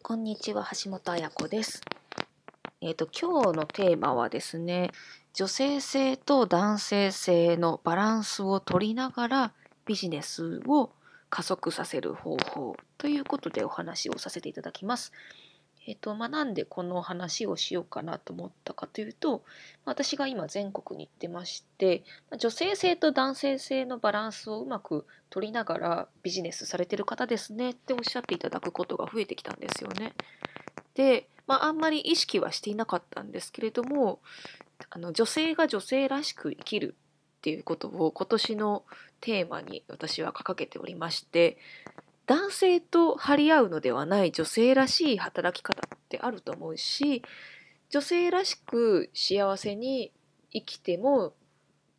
こんにちは、橋本彩子です。えっ、ー、と、今日のテーマはですね、女性性と男性性のバランスを取りながらビジネスを加速させる方法ということでお話をさせていただきます。えっとまあ、なんでこの話をしようかなと思ったかというと私が今全国に行ってまして女性性と男性性のバランスをうまく取りながらビジネスされてる方ですねっておっしゃっていただくことが増えてきたんですよね。で、まあ、あんまり意識はしていなかったんですけれどもあの女性が女性らしく生きるっていうことを今年のテーマに私は掲げておりまして男性と張り合うのではない女性らしい働き方ってあると思うし女性らしく幸せに生きても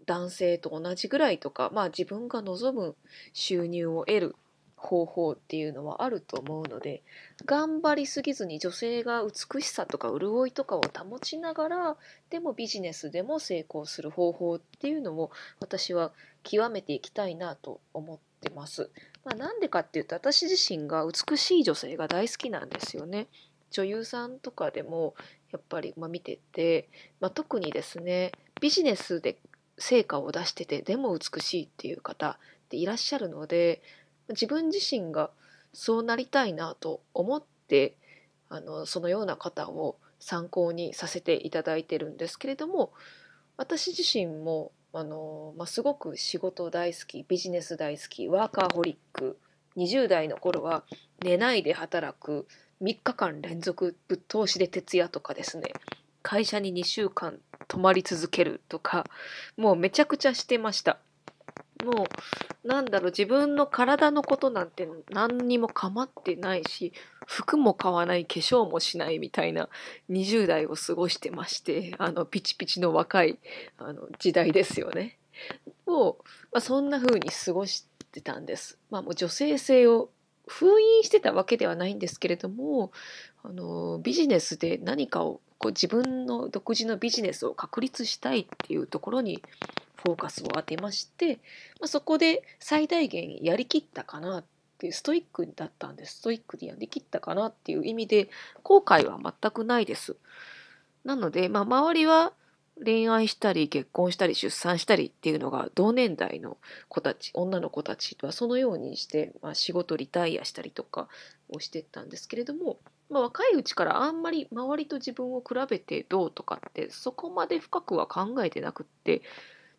男性と同じぐらいとか、まあ、自分が望む収入を得る方法っていうのはあると思うので頑張りすぎずに女性が美しさとか潤いとかを保ちながらでもビジネスでも成功する方法っていうのを私は極めていきたいなと思ってます。まあ、なんでかっていうと私自身が美しい女性が大好きなんですよね。女優さんとかでもやっぱりま見てて、まあ、特にですねビジネスで成果を出しててでも美しいっていう方っていらっしゃるので自分自身がそうなりたいなと思ってあのそのような方を参考にさせていただいてるんですけれども私自身もあの、まあ、すごく仕事大好きビジネス大好きワーカーホリック20代の頃は寝ないで働く3日間連続ぶっ通しで徹夜とかですね会社に2週間泊まり続けるとかもうめちゃくちゃしてましたもうなんだろう自分の体のことなんて何にも構ってないし服も買わない化粧もしないみたいな20代を過ごしてましてあのピチピチの若いあの時代ですよね。を、まあ、そんな風に過ごしてたんです。まあ、もう女性性を封印してたわけではないんですけれどもあのビジネスで何かをこう自分の独自のビジネスを確立したいっていうところにフォーカスを当てまして、まあ、そこで最大限やりきったかなってストイックだったんですストイックにやできたかなっていう意味で後悔は全くないです。なので、まあ、周りは恋愛したり結婚したり出産したりっていうのが同年代の子たち女の子たちはそのようにして、まあ、仕事リタイアしたりとかをしてったんですけれども、まあ、若いうちからあんまり周りと自分を比べてどうとかってそこまで深くは考えてなくって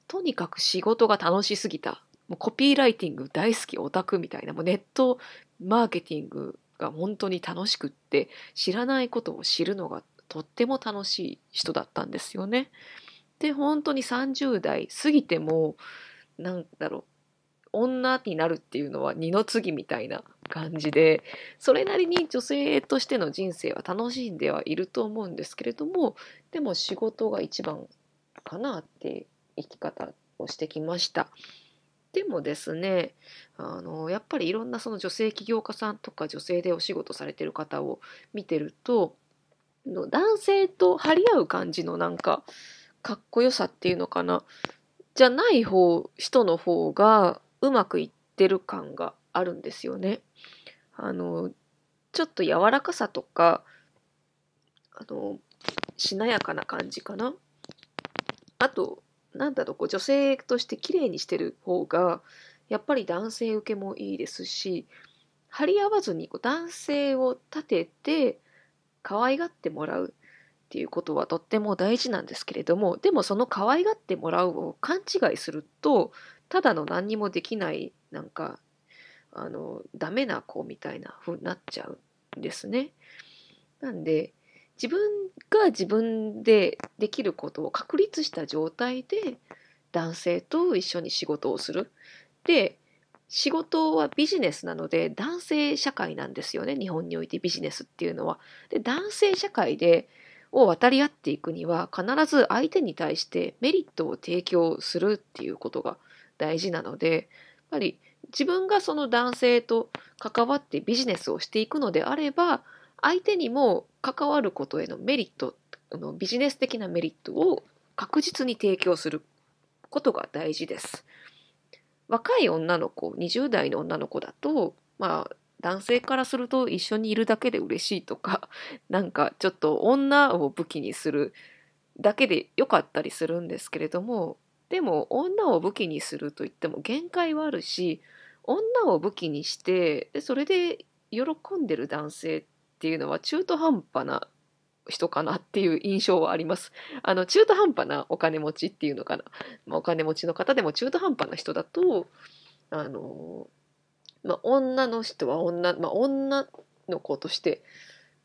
とにかく仕事が楽しすぎたもうコピーライティング大好きオタクみたいなもうネットマーケティングが本当に楽しくって知らないことを知るのがとっても楽しい人だったんですよね。で本当に30代過ぎてもなんだろう女になるっていうのは二の次みたいな感じでそれなりに女性としての人生は楽しんではいると思うんですけれどもでも仕事が一番かなって生き方をしてきました。でもですねあのやっぱりいろんなその女性起業家さんとか女性でお仕事されてる方を見てると男性と張り合う感じのなんかかっこよさっていうのかなじゃない方人の方がうまくいってる感があるんですよね。あのちょっと柔らかさとかあのしなやかな感じかな。あとなんだろうこう女性として綺麗にしてる方がやっぱり男性受けもいいですし張り合わずにこう男性を立てて可愛がってもらうっていうことはとっても大事なんですけれどもでもその可愛がってもらうを勘違いするとただの何にもできないなんかあのダメな子みたいな風になっちゃうんですね。なんで自分が自分でできることを確立した状態で男性と一緒に仕事をする。で仕事はビジネスなので男性社会なんですよね日本においてビジネスっていうのは。で男性社会でを渡り合っていくには必ず相手に対してメリットを提供するっていうことが大事なのでやっぱり自分がその男性と関わってビジネスをしていくのであれば相手にも関わることへのメリットあのビジネス的なメリットを確実に提供することが大事です。若い女の子20代の女の子だとまあ男性からすると一緒にいるだけで嬉しいとか なんかちょっと女を武器にするだけで良かったりするんですけれどもでも女を武器にするといっても限界はあるし女を武器にしてそれで喜んでる男性っっていうのは中途半端な人かなっていう印象はあります。あの中途半端なお金持ちっていうのかな、まあ、お金持ちの方でも中途半端な人だとあの、まあ、女の人は女,、まあ、女の子として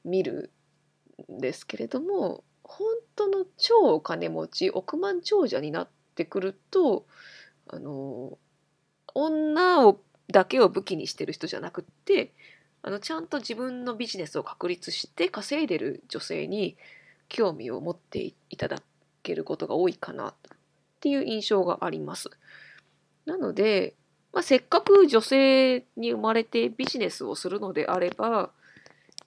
見るんですけれども本当の超お金持ち億万長者になってくるとあの女をだけを武器にしてる人じゃなくってあのちゃんと自分のビジネスを確立して稼いでる女性に興味を持っていただけることが多いかなっていう印象があります。なので、まあ、せっかく女性に生まれてビジネスをするのであれば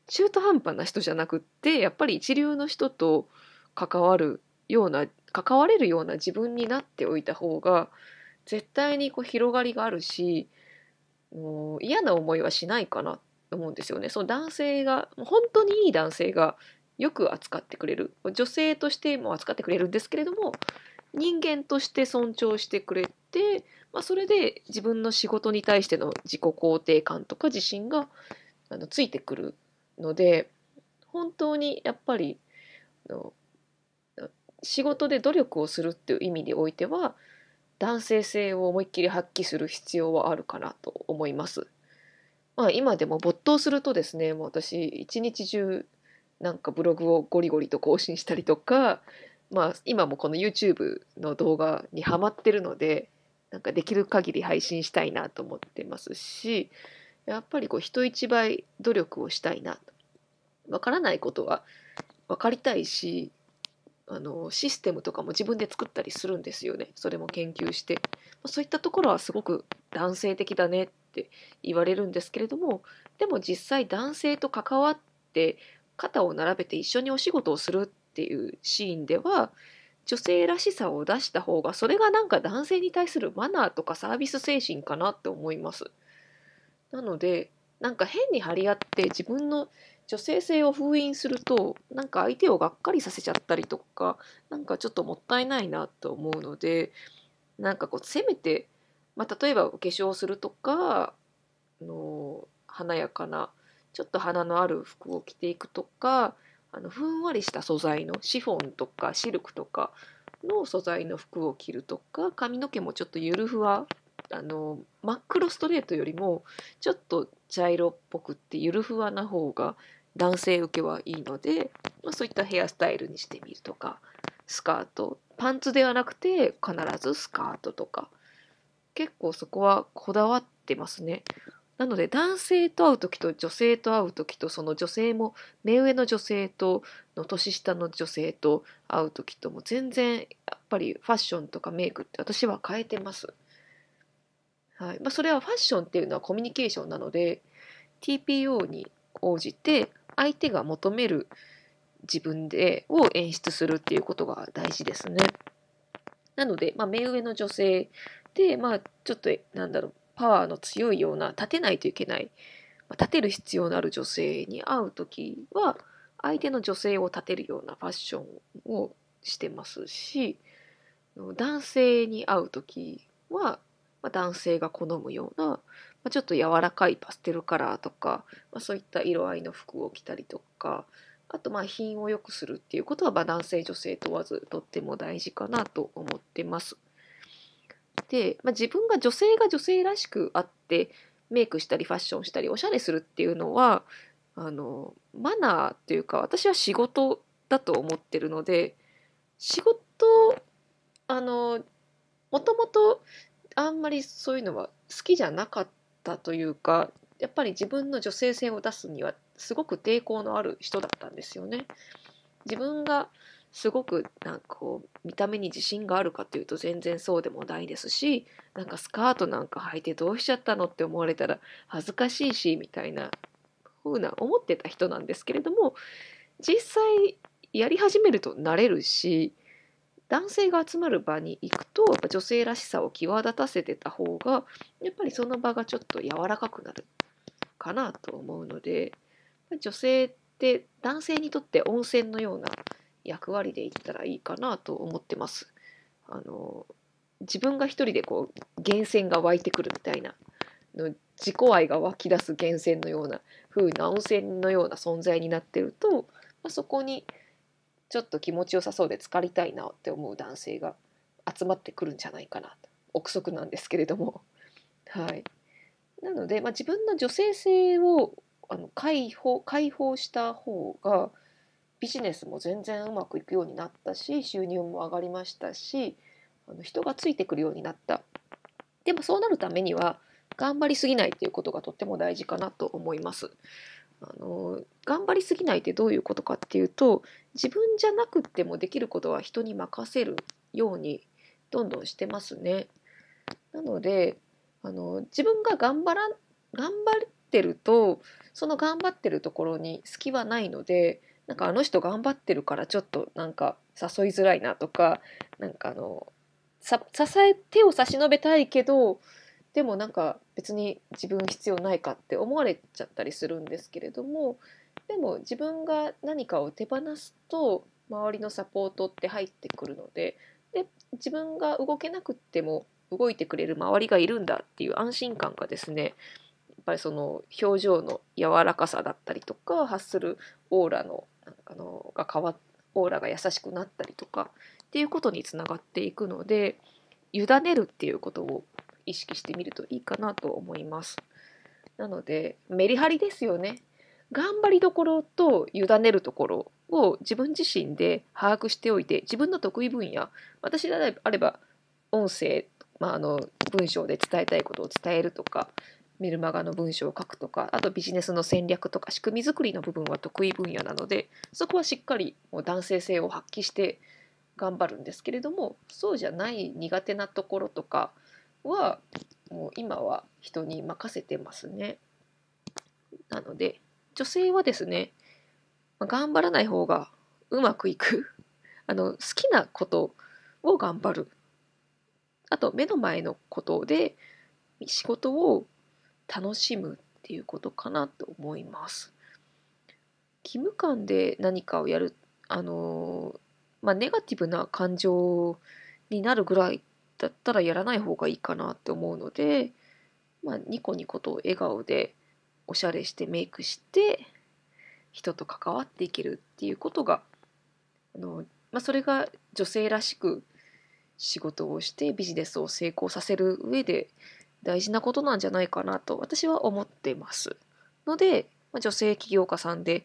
中途半端な人じゃなくってやっぱり一流の人と関わるような関われるような自分になっておいた方が絶対にこう広がりがあるし嫌な思いはしないかなっ思うんですよね。その男性が本当にいい男性がよく扱ってくれる女性としても扱ってくれるんですけれども人間として尊重してくれて、まあ、それで自分の仕事に対しての自己肯定感とか自信があのついてくるので本当にやっぱり仕事で努力をするっていう意味においては男性性を思いっきり発揮する必要はあるかなと思います。まあ、今でも没頭するとですねもう私一日中なんかブログをゴリゴリと更新したりとか、まあ、今もこの YouTube の動画にハマってるのでなんかできる限り配信したいなと思ってますしやっぱりこう人一倍努力をしたいなわからないことは分かりたいしあのシステムとかも自分で作ったりするんですよねそれも研究してそういったところはすごく男性的だねっって言われるんですけれどもでも実際男性と関わって肩を並べて一緒にお仕事をするっていうシーンでは女性らしさを出した方がそれがなんか男性に対するマナーとかサービス精神かなって思います。なのでなんか変に張り合って自分の女性性を封印するとなんか相手をがっかりさせちゃったりとかなんかちょっともったいないなと思うのでなんかこうせめてまあ、例えばお化粧をするとかの華やかなちょっと花のある服を着ていくとかあのふんわりした素材のシフォンとかシルクとかの素材の服を着るとか髪の毛もちょっとゆるふわあの真っ黒ストレートよりもちょっと茶色っぽくってゆるふわな方が男性受けはいいので、まあ、そういったヘアスタイルにしてみるとかスカートパンツではなくて必ずスカートとか結構そこはこだわってますね。なので男性と会う時と女性と会う時とその女性も目上の女性との年下の女性と会う時とも全然やっぱりファッションとかメイクって私は変えてます。はいまあ、それはファッションっていうのはコミュニケーションなので TPO に応じて相手が求める自分でを演出するっていうことが大事ですね。なので、まあ、目上の女性でまあちょっとなんだろうパワーの強いような立てないといけない、まあ、立てる必要のある女性に会う時は相手の女性を立てるようなファッションをしてますし男性に会う時は、まあ、男性が好むような、まあ、ちょっと柔らかいパステルカラーとか、まあ、そういった色合いの服を着たりとかあとまあ品を良くするっていうことは、まあ、男性女性問わずとっても大事かなと思ってます。で、まあ、自分が女性が女性らしくあってメイクしたりファッションしたりおしゃれするっていうのはあのマナーっていうか私は仕事だと思ってるので仕事あのもともとあんまりそういうのは好きじゃなかったというかやっぱり自分の女性性を出すにはすごく抵抗のある人だったんですよね。自分がすごくなんかこう見た目に自信があるかっていうと全然そうでもないですしなんかスカートなんか履いてどうしちゃったのって思われたら恥ずかしいしみたいな風な思ってた人なんですけれども実際やり始めると慣れるし男性が集まる場に行くとやっぱ女性らしさを際立たせてた方がやっぱりその場がちょっと柔らかくなるかなと思うので女性って男性にとって温泉のような役割でいったらいいかなと思ってます。あの自分が一人でこう源泉が湧いてくるみたいなの自己愛が湧き出す源泉のような風な温泉のような存在になってると、まあ、そこにちょっと気持ちよさそうで疲れたいなって思う男性が集まってくるんじゃないかなと憶測なんですけれども。はい、なので、まあ、自分の女性性をあの解放解放した方がビジネスも全然うまくいくようになったし収入も上がりましたしあの人がついてくるようになったでもそうなるためには頑張りすぎないっていうことがとっても大事かなと思います。あの頑張りすぎないってどういうことかっていうと自分じゃなくてもできることは人に任せるようにどんどんしてますね。なのであの自分が頑張ら頑張ってるとその頑張ってるところに隙はないのでなんかあの人頑張ってるからちょっとなんか誘いづらいなとかなんかあの支え手を差し伸べたいけどでもなんか別に自分必要ないかって思われちゃったりするんですけれどもでも自分が何かを手放すと周りのサポートって入ってくるのでで自分が動けなくっても動いてくれる周りがいるんだっていう安心感がですねやっぱりその表情の柔らかさだったりとか発するオーラのあのが変わっオーラが優しくなったりとかっていうことにつながっていくので委ねるっていうことを意識してみるといいかなと思います。なのでメリハリですよね。頑張りどころと委ねるところを自分自身で把握しておいて自分の得意分野私であれば音声、まあ、あの文章で伝えたいことを伝えるとかメルマガの文章を書くとかあとビジネスの戦略とか仕組み作りの部分は得意分野なのでそこはしっかりもう男性性を発揮して頑張るんですけれどもそうじゃない苦手なところとかはもう今は人に任せてますね。なので女性はですね、頑張らない方がうまくいく あの好きなことを頑張るあと目の前のことで仕事を楽しむっていうことかなと思います。義務感で何かをやるあのまあネガティブな感情になるぐらいだったらやらない方がいいかなって思うので、まあ、ニコニコと笑顔でおしゃれしてメイクして人と関わっていけるっていうことがあの、まあ、それが女性らしく仕事をしてビジネスを成功させる上で大事なことなんじゃないかなと私は思ってますので、まあ、女性起業家さんで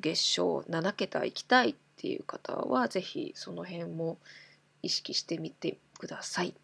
月賞7桁行きたいっていう方は是非その辺も意識してみてください。